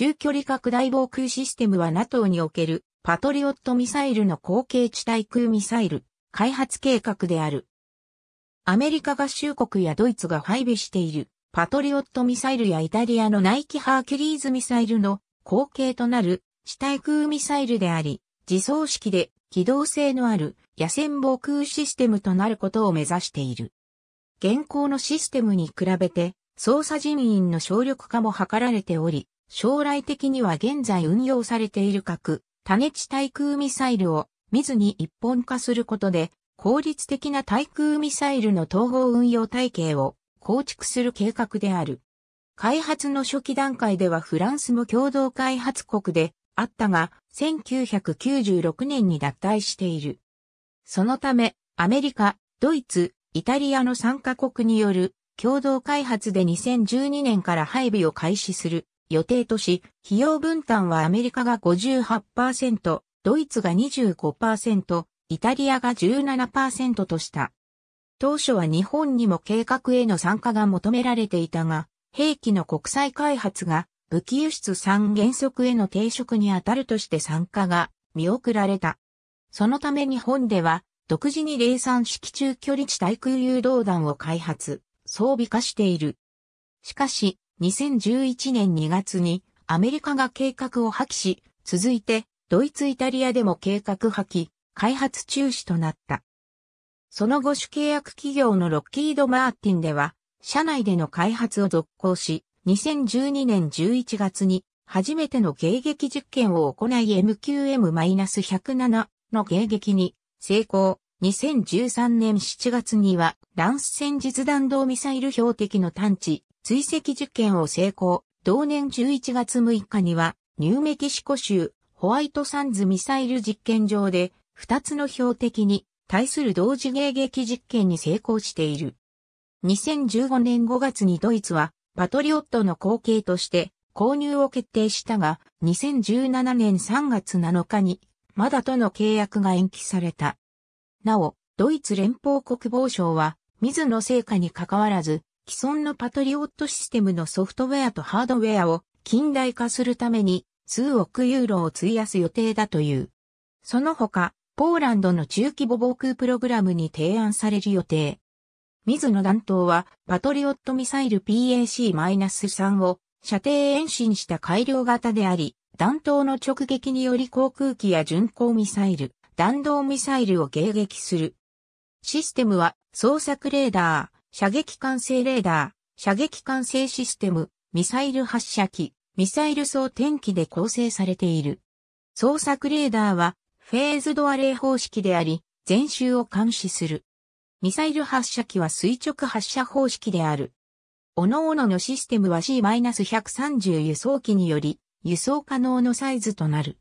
中距離拡大防空システムは NATO におけるパトリオットミサイルの後継地対空ミサイル開発計画である。アメリカ合衆国やドイツが配備しているパトリオットミサイルやイタリアのナイキハーキュリーズミサイルの後継となる地対空ミサイルであり、自走式で機動性のある野戦防空システムとなることを目指している。現行のシステムに比べて、操作人員の省力化も図られており、将来的には現在運用されている核、種地対空ミサイルを見ずに一本化することで、効率的な対空ミサイルの統合運用体系を構築する計画である。開発の初期段階ではフランスも共同開発国であったが、1996年に脱退している。そのため、アメリカ、ドイツ、イタリアの3カ国による共同開発で2012年から配備を開始する予定とし、費用分担はアメリカが58%、ドイツが25%、イタリアが17%とした。当初は日本にも計画への参加が求められていたが、兵器の国際開発が武器輸出3原則への抵触に当たるとして参加が見送られた。そのため日本では独自に零産式中距離地対空誘導弾を開発、装備化している。しかし、2011年2月にアメリカが計画を破棄し、続いてドイツイタリアでも計画破棄、開発中止となった。その後主契約企業のロッキード・マーティンでは、社内での開発を続行し、2012年11月に初めての迎撃実験を行い MQM-107 の迎撃に成功。2013年7月には、ランス戦術弾道ミサイル標的の探知、追跡受験を成功。同年11月6日には、ニューメキシコ州ホワイトサンズミサイル実験場で、2つの標的に対する同時迎撃実験に成功している。2015年5月にドイツは、パトリオットの後継として購入を決定したが、2017年3月7日に、まだとの契約が延期された。なお、ドイツ連邦国防省は、水野成果に関わらず、既存のパトリオットシステムのソフトウェアとハードウェアを近代化するために数億ユーロを費やす予定だという。その他、ポーランドの中規模防空プログラムに提案される予定。水野弾頭は、パトリオットミサイル PAC-3 を射程延伸した改良型であり、弾頭の直撃により航空機や巡航ミサイル、弾道ミサイルを迎撃する。システムは、捜索レーダー、射撃管制レーダー、射撃管制システム、ミサイル発射機、ミサイル装填機で構成されている。捜索レーダーは、フェーズドアレイ方式であり、全周を監視する。ミサイル発射機は垂直発射方式である。各々のシステムは C-130 輸送機により、輸送可能のサイズとなる。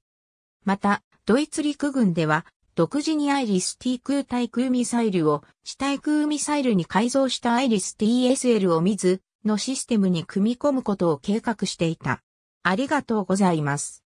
また、ドイツ陸軍では、独自にアイリス T 空対空ミサイルを地対空ミサイルに改造したアイリス TSL を水のシステムに組み込むことを計画していた。ありがとうございます。